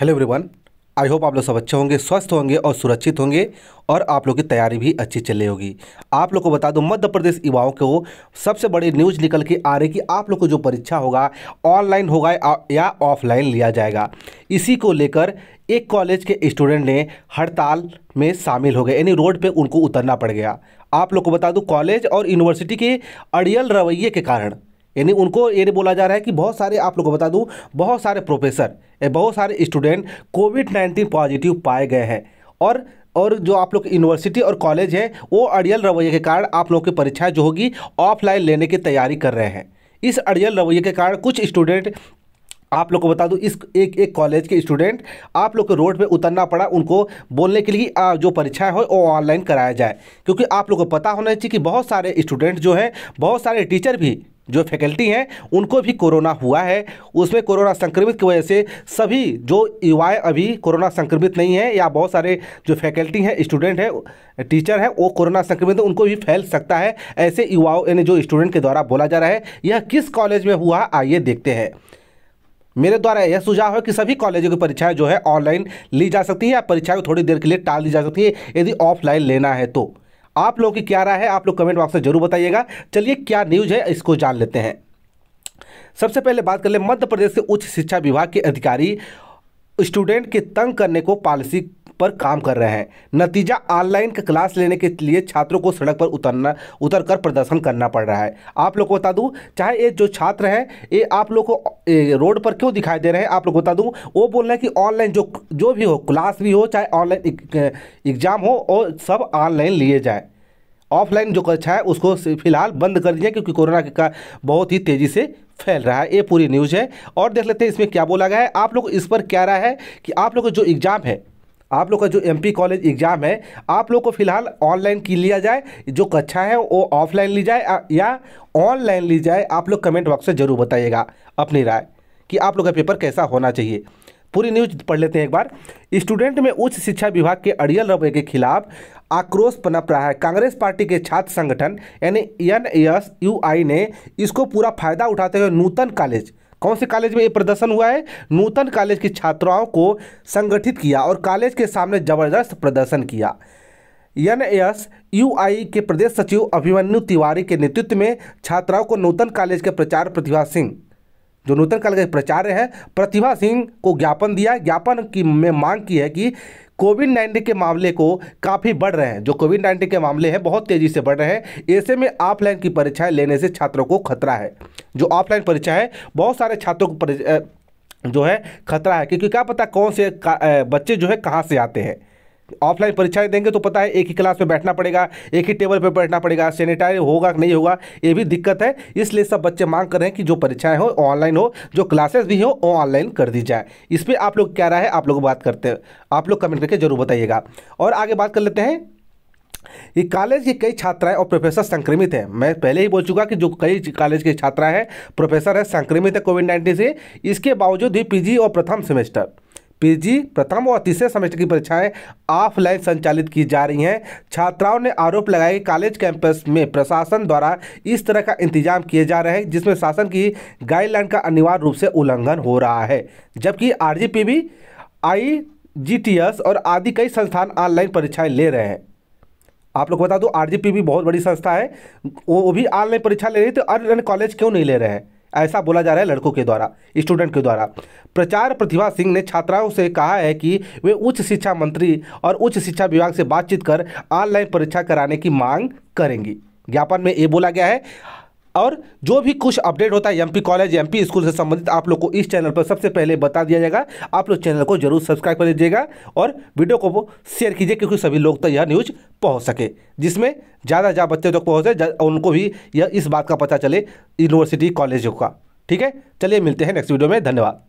hello everyone I hope आप लोग सब अच्छे होंगे स्वस्थ होंगे और सुरक्षित होंगे और आप लोग की तैयारी भी अच्छी चल रही होगी आप लोग को बता दूं मध्य प्रदेश युवाओं को सबसे बड़ी न्यूज़ निकल के आ रही कि आप लोग को जो परीक्षा होगा ऑनलाइन होगा या ऑफलाइन लिया जाएगा इसी को लेकर एक कॉलेज के स्टूडेंट ने हड़ताल में शामिल हो गए यानी रोड पर उनको उतरना पड़ गया आप लोग को बता दूँ कॉलेज और यूनिवर्सिटी के अड़ियल रवैये के कारण यानी उनको ये बोला जा रहा है कि बहुत सारे आप लोग को बता दूं बहुत सारे प्रोफेसर या बहुत सारे स्टूडेंट कोविड नाइन्टीन पॉजिटिव पाए गए हैं और और जो आप लोग यूनिवर्सिटी और कॉलेज है वो अड़ियल रवैये के कारण आप लोग की परीक्षाएं जो होगी ऑफलाइन लेने की तैयारी कर रहे हैं इस अड़ियल रवैये के कारण कुछ स्टूडेंट आप लोग को बता दूं इस एक एक कॉलेज के स्टूडेंट आप लोग को रोड पे उतरना पड़ा उनको बोलने के लिए जो परीक्षाएं हो वो ऑनलाइन कराया जाए क्योंकि आप लोग को पता होना चाहिए कि बहुत सारे स्टूडेंट जो है बहुत सारे टीचर भी जो फैकल्टी हैं उनको भी कोरोना हुआ है उसमें कोरोना संक्रमित की वजह से सभी जो युवाएं अभी कोरोना संक्रमित नहीं हैं या बहुत सारे जो फैकल्टी हैं स्टूडेंट हैं टीचर हैं वो कोरोना संक्रमित उनको भी फैल सकता है ऐसे युवाओं यानी जो स्टूडेंट के द्वारा बोला जा रहा है यह किस कॉलेज में हुआ आइए देखते हैं मेरे द्वारा यह सुझाव है कि सभी कॉलेजों की परीक्षाएं जो है ऑनलाइन ली जा सकती हैं या परीक्षाएं थोड़ी देर के लिए टाल दी जा सकती है यदि ऑफलाइन लेना है तो आप लोगों की क्या राय है आप लोग कमेंट बॉक्स में जरूर बताइएगा चलिए क्या न्यूज़ है इसको जान लेते हैं सबसे पहले बात कर ले मध्य प्रदेश के उच्च शिक्षा विभाग के अधिकारी स्टूडेंट के तंग करने को पॉलिसी पर काम कर रहे हैं नतीजा ऑनलाइन का क्लास लेने के लिए छात्रों को सड़क पर उतरना उतर कर प्रदर्शन करना पड़ रहा है आप लोग को बता दूँ चाहे ये जो छात्र हैं ये आप लोग को रोड पर क्यों दिखाई दे रहे हैं आप लोग बता दूँ वो बोल रहे हैं कि ऑनलाइन जो जो भी हो क्लास भी हो चाहे ऑनलाइन एग्ज़ाम हो और सब ऑनलाइन लिए जाए ऑफलाइन जो कक्षा है उसको फिलहाल बंद कर दिया क्योंकि कोरोना का बहुत ही तेज़ी से फैल रहा है ये पूरी न्यूज़ है और देख लेते हैं इसमें क्या बोला गया है आप लोग इस पर क्या रहा है कि आप लोग जो एग्ज़ाम है आप लोग का जो एमपी कॉलेज एग्ज़ाम है आप लोग को फिलहाल ऑनलाइन की लिया जाए जो कक्षा है वो ऑफलाइन ली जाए या ऑनलाइन ली जाए आप लोग कमेंट बॉक्स से ज़रूर बताइएगा अपनी राय कि आप लोग का पेपर कैसा होना चाहिए पूरी न्यूज पढ़ लेते हैं एक बार स्टूडेंट में उच्च शिक्षा विभाग के अड़ियल रवे के खिलाफ आक्रोश पनप रहा है कांग्रेस पार्टी के छात्र संगठन यानी एन एस यू आई ने इसको पूरा फायदा उठाते हुए नूतन कॉलेज कौन से कॉलेज में ये प्रदर्शन हुआ है नूतन कॉलेज की छात्राओं को संगठित किया और कॉलेज के सामने जबरदस्त प्रदर्शन किया एन एस यू आई के प्रदेश सचिव अभिमन्यु तिवारी के नेतृत्व में छात्राओं को नूतन कॉलेज के प्रचार प्रतिभा सिंह जो नूतन कॉलेज के प्रचार्य हैं प्रतिभा सिंह को ज्ञापन दिया ज्ञापन की में मांग की है कि कोविड नाइन्टीन के मामले को काफ़ी बढ़ रहे हैं जो कोविड नाइन्टीन के मामले हैं बहुत तेज़ी से बढ़ रहे हैं ऐसे में ऑफलाइन की परीक्षाएं लेने से छात्रों को खतरा है जो ऑफलाइन परीक्षा है बहुत सारे छात्रों को जो है खतरा है क्योंकि क्या पता कौन से बच्चे जो है कहाँ से आते हैं ऑफलाइन परीक्षाएं देंगे तो पता है एक ही क्लास में बैठना पड़ेगा एक ही टेबल पर बैठना पड़ेगा सैनिटाइज होगा कि नहीं होगा ये भी दिक्कत है इसलिए सब बच्चे मांग कर रहे हैं कि जो परीक्षाएं हो ऑनलाइन हो जो क्लासेस भी हो वो ऑनलाइन कर दी जाए इस पर आप लोग क्या राय है आप लोग बात करते हैं आप लोग कमेंट करके जरूर बताइएगा और आगे बात कर लेते हैं ये कॉलेज के कई छात्राएं और प्रोफेसर संक्रमित हैं मैं पहले ही बोल चुका कि जो कई कॉलेज के छात्राएं हैं प्रोफेसर हैं संक्रमित है कोविड नाइन्टीन से इसके बावजूद भी पीजी और प्रथम सेमेस्टर पीजी प्रथम और तीसरे सेमेस्टर की परीक्षाएं ऑफलाइन संचालित की जा रही हैं छात्राओं ने आरोप लगाया कि कॉलेज कैंपस में प्रशासन द्वारा इस तरह का इंतजाम किए जा रहे हैं जिसमें शासन की गाइडलाइन का अनिवार्य रूप से उल्लंघन हो रहा है जबकि भी आई और आदि कई संस्थान ऑनलाइन परीक्षाएँ ले रहे हैं आप लोग बता दो आर भी बहुत बड़ी संस्था है वो भी ऑनलाइन परीक्षा ले रही है तो अन्य कॉलेज क्यों नहीं ले रहे हैं ऐसा बोला जा रहा है लड़कों के द्वारा स्टूडेंट के द्वारा प्रचार प्रतिभा सिंह ने छात्राओं से कहा है कि वे उच्च शिक्षा मंत्री और उच्च शिक्षा विभाग से बातचीत कर ऑनलाइन परीक्षा कराने की मांग करेंगी ज्ञापन में ये बोला गया है और जो भी कुछ अपडेट होता है एमपी कॉलेज एमपी स्कूल से संबंधित आप लोग को इस चैनल पर सबसे पहले बता दिया जाएगा आप लोग चैनल को जरूर सब्सक्राइब कर लीजिएगा और वीडियो को शेयर कीजिए क्योंकि सभी लोग तक तो यह न्यूज़ पहुँच सके जिसमें ज़्यादा ज़्यादा बच्चे तक पहुँचे उनको भी यह इस बात का पता चले यूनिवर्सिटी कॉलेजों का ठीक है चलिए मिलते हैं नेक्स्ट वीडियो में धन्यवाद